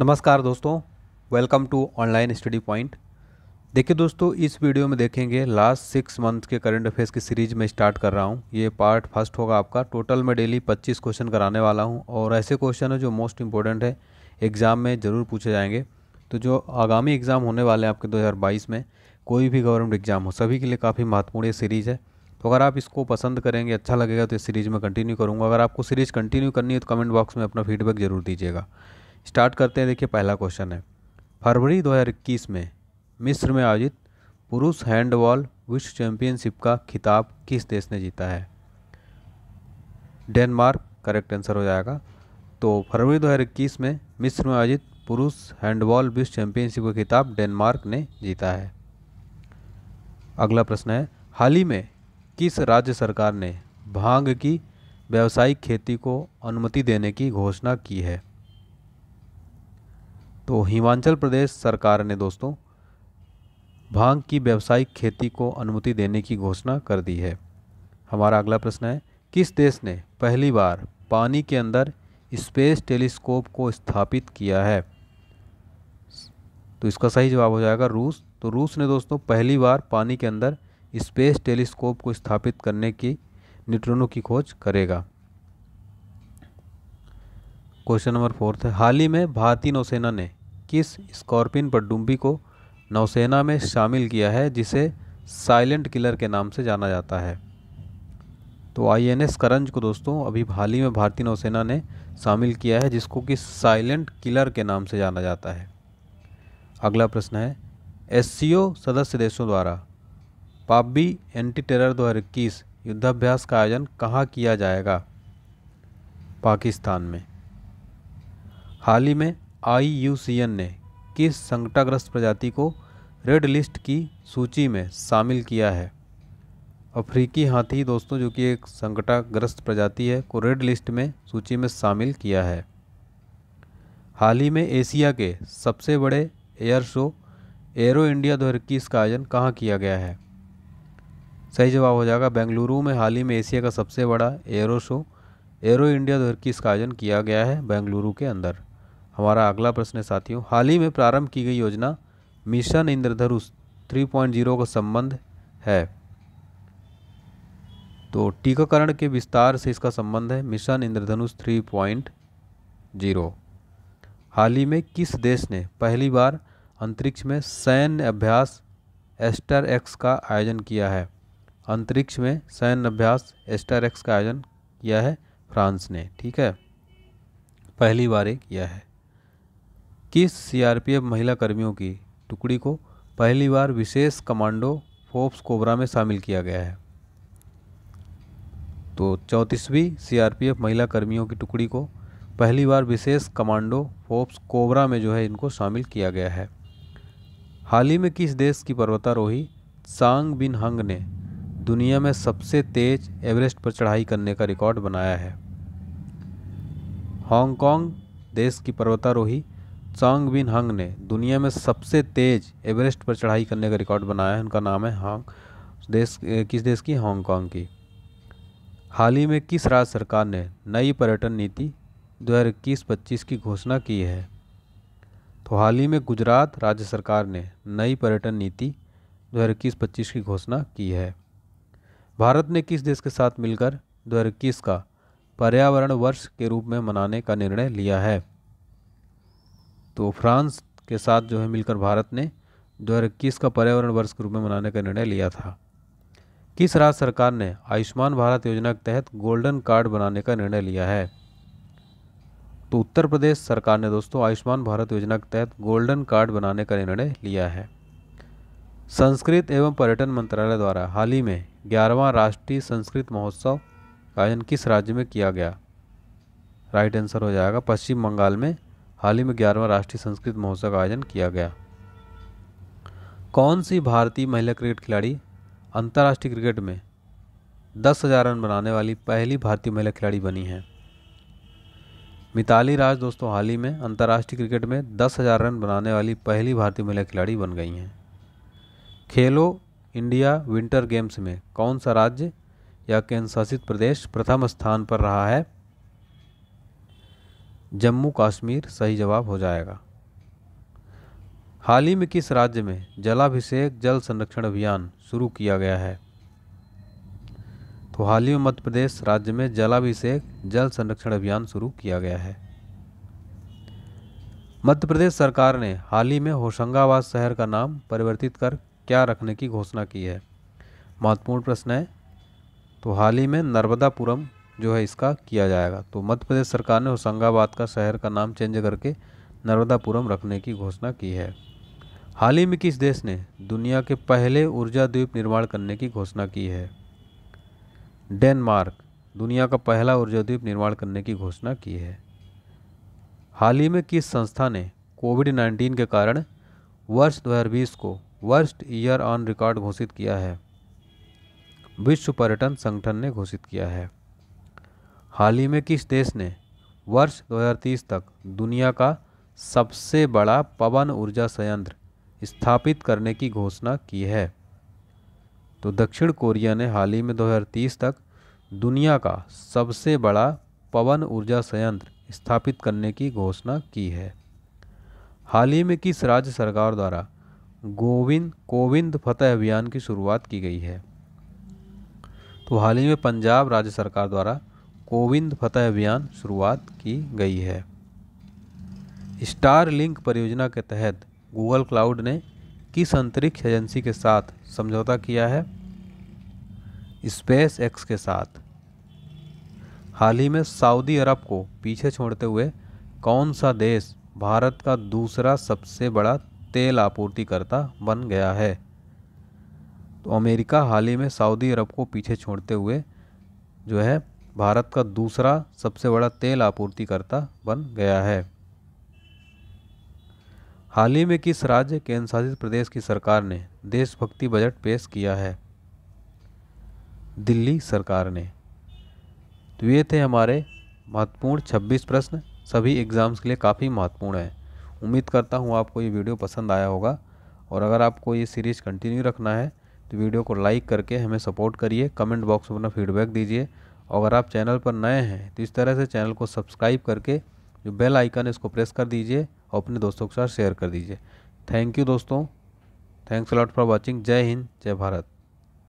नमस्कार दोस्तों welcome to online study point देखिए दोस्तों इस वीडियो में देखेंगे लास्ट सिक्स मंथ के करंट अफेयर्स की सीरीज में स्टार्ट कर रहा हूँ ये पार्ट फर्स्ट होगा आपका टोटल मैं डेली 25 क्वेश्चन कराने वाला हूँ और ऐसे क्वेश्चन है जो मोस्ट इंपॉर्टेंट है एग्ज़ाम में ज़रूर पूछे जाएंगे तो जो आगामी एग्ज़ाम होने वाले हैं आपके दो में कोई भी गवर्नमेंट एग्ज़ाम हो सभी के लिए काफ़ी महत्वपूर्ण ये सीरीज़ है तो अगर आप इसको पसंद करेंगे अच्छा लगेगा तो इस सीरीज़ में कंटिन्यू करूँगा अगर आपको सीरीज़ कंटिन्यू करनी है तो कमेंट बॉक्स में अपना फीडबैक ज़रूर दीजिएगा स्टार्ट करते हैं देखिए पहला क्वेश्चन है फरवरी 2021 में मिस्र में आयोजित पुरुष हैंडबॉल विश्व चैंपियनशिप का खिताब किस देश ने जीता है डेनमार्क करेक्ट आंसर हो जाएगा तो फरवरी 2021 में मिस्र में आयोजित पुरुष हैंडबॉल विश्व चैंपियनशिप का खिताब डेनमार्क ने जीता है अगला प्रश्न है हाल ही में किस राज्य सरकार ने भांग की व्यावसायिक खेती को अनुमति देने की घोषणा की है तो हिमाचल प्रदेश सरकार ने दोस्तों भांग की व्यावसायिक खेती को अनुमति देने की घोषणा कर दी है हमारा अगला प्रश्न है किस देश ने पहली बार पानी के अंदर स्पेस टेलीस्कोप को स्थापित किया है तो इसका सही जवाब हो जाएगा रूस तो रूस ने दोस्तों पहली बार पानी के अंदर स्पेस टेलीस्कोप को स्थापित करने की न्यूट्रोनों की खोज करेगा क्वेश्चन नंबर फोर्थ है हाल ही में भारतीय नौसेना ने किस स्कॉर्पिन पडुम्बी को नौसेना में शामिल किया है जिसे साइलेंट किलर के नाम से जाना जाता है तो आई एन एस करंज को दोस्तों अभी हाल ही में भारतीय नौसेना ने शामिल किया है जिसको कि साइलेंट किलर के नाम से जाना जाता है अगला प्रश्न है एस सदस्य देशों द्वारा पाबी एंटी टेरर दो हज़ार इक्कीस युद्धाभ्यास का आयोजन कहाँ किया जाएगा पाकिस्तान में हाल ही में आईयूसीएन ने किस संकटाग्रस्त प्रजाति को रेड लिस्ट की सूची में शामिल किया है अफ्रीकी हाथी दोस्तों जो कि एक संकटाग्रस्त प्रजाति है को रेड लिस्ट में सूची में शामिल किया है हाल ही में एशिया के सबसे बड़े एयर शो एरो इंडिया दो का आयोजन कहाँ किया गया है सही जवाब हो जाएगा बेंगलुरु में हाल ही में एशिया का सबसे बड़ा एयरो शो एरो इंडिया दो का आयोजन किया गया है बेंगलुरु के अंदर हमारा अगला प्रश्न है साथियों हाल ही में प्रारंभ की गई योजना मिशन इंद्रधनुष 3.0 का संबंध है तो टीकाकरण के विस्तार से इसका संबंध है मिशन इंद्रधनुष 3.0 हाल ही में किस देश ने पहली बार अंतरिक्ष में सैन्य अभ्यास एस्टर एक्स का आयोजन किया है अंतरिक्ष में सैन्य अभ्यास एस्टर एक्स का आयोजन किया है फ्रांस ने ठीक है पहली बार ये किया है किस सीआरपीएफ महिला कर्मियों की टुकड़ी को पहली बार विशेष कमांडो फोर्स कोबरा में शामिल किया गया है तो चौंतीसवीं सीआरपीएफ महिला कर्मियों की टुकड़ी को पहली बार विशेष कमांडो फोर्स कोबरा में जो है इनको शामिल किया गया है हाल ही में किस देश की पर्वतारोही सांग बिन हंग ने दुनिया में सबसे तेज एवरेस्ट पर चढ़ाई करने का रिकॉर्ड बनाया है हांगकांग देश की पर्वतारोही चांग बिन हंग ने दुनिया में सबसे तेज़ एवरेस्ट पर चढ़ाई करने का रिकॉर्ड बनाया है उनका नाम है हांग देश किस देश की हांगकांग की हाल ही में किस राज्य सरकार ने नई पर्यटन नीति दो हज़ार इक्कीस पच्चीस की घोषणा की है तो हाल ही में गुजरात राज्य सरकार ने नई पर्यटन नीति दो हज़ार इक्कीस पच्चीस की घोषणा की है भारत ने किस देश के साथ मिलकर दो हज़ार इक्कीस का पर्यावरण वर्ष के रूप में मनाने का निर्णय लिया है तो फ्रांस के साथ जो है मिलकर भारत ने 2021 का पर्यावरण वर्ष के रूप में मनाने का निर्णय लिया था किस राज्य सरकार ने आयुष्मान भारत योजना के तहत गोल्डन कार्ड बनाने का निर्णय लिया है तो उत्तर प्रदेश सरकार ने दोस्तों आयुष्मान भारत योजना के तहत गोल्डन कार्ड बनाने का निर्णय लिया है संस्कृत एवं पर्यटन मंत्रालय द्वारा हाल ही में ग्यारहवां राष्ट्रीय संस्कृत महोत्सव का आयोजन किस राज्य में किया गया राइट आंसर हो जाएगा पश्चिम बंगाल में हाल ही में ग्यारहवां राष्ट्रीय संस्कृत महोत्सव का आयोजन किया गया कौन सी भारतीय महिला क्रिकेट खिलाड़ी अंतर्राष्ट्रीय क्रिकेट में दस हज़ार रन बनाने वाली पहली भारतीय महिला खिलाड़ी बनी है मिताली राज दोस्तों हाल ही में अंतर्राष्ट्रीय क्रिकेट में दस हज़ार रन बनाने वाली पहली भारतीय महिला खिलाड़ी बन गई हैं खेलो इंडिया विंटर गेम्स में कौन सा राज्य या केंद्र शासित प्रदेश प्रथम स्थान पर रहा है जम्मू कश्मीर सही जवाब हो जाएगा हाल ही में किस राज्य में जलाभिषेक जल संरक्षण अभियान शुरू किया गया है तो हाल ही में मध्य प्रदेश राज्य में जलाभिषेक जल संरक्षण अभियान शुरू किया गया है मध्य प्रदेश सरकार ने हाल ही में होशंगाबाद शहर का नाम परिवर्तित कर क्या रखने की घोषणा की है महत्वपूर्ण प्रश्न है तो हाल ही में नर्मदापुरम जो है इसका किया जाएगा तो मध्य प्रदेश सरकार ने होशंगाबाद का शहर का नाम चेंज करके नर्मदापुरम रखने की घोषणा की है हाल ही में किस देश ने दुनिया के पहले ऊर्जा द्वीप निर्माण करने की घोषणा की है डेनमार्क दुनिया का पहला ऊर्जा द्वीप निर्माण करने की घोषणा की है हाल ही में किस संस्था ने कोविड 19 के कारण वर्ष 2020 को वर्स्ट ईयर ऑन रिकॉर्ड घोषित किया है विश्व पर्यटन संगठन ने घोषित किया है हाल ही में किस देश ने वर्ष 2030 तक दुनिया का सबसे बड़ा पवन ऊर्जा संयंत्र स्थापित करने की घोषणा की है तो दक्षिण कोरिया ने हाल ही में 2030 तक दुनिया का सबसे बड़ा पवन ऊर्जा संयंत्र स्थापित करने की घोषणा की है हाल ही में किस राज्य सरकार द्वारा गोविंद कोविंद फतेह अभियान की शुरुआत की गई है तो हाल ही में पंजाब राज्य सरकार द्वारा कोविंद फतेह अभियान शुरुआत की गई है स्टार लिंक परियोजना के तहत गूगल क्लाउड ने किस अंतरिक्ष एजेंसी के साथ समझौता किया है स्पेस एक्स के साथ हाल ही में सऊदी अरब को पीछे छोड़ते हुए कौन सा देश भारत का दूसरा सबसे बड़ा तेल आपूर्तिकर्ता बन गया है तो अमेरिका हाल ही में सऊदी अरब को पीछे छोड़ते हुए जो है भारत का दूसरा सबसे बड़ा तेल आपूर्तिकर्ता बन गया है हाल ही में किस राज्य केंद्र शासित प्रदेश की सरकार ने देशभक्ति बजट पेश किया है दिल्ली सरकार ने तो ये थे हमारे महत्वपूर्ण 26 प्रश्न सभी एग्ज़ाम्स के लिए काफ़ी महत्वपूर्ण है उम्मीद करता हूँ आपको ये वीडियो पसंद आया होगा और अगर आपको ये सीरीज़ कंटिन्यू रखना है तो वीडियो को लाइक करके हमें सपोर्ट करिए कमेंट बॉक्स में अपना फीडबैक दीजिए और अगर आप चैनल पर नए हैं तो इस तरह से चैनल को सब्सक्राइब करके जो बेल आइकन है इसको प्रेस कर दीजिए और अपने दोस्तों के साथ शेयर कर दीजिए थैंक यू दोस्तों थैंक्स लॉट फॉर वॉचिंग जय हिंद जय भारत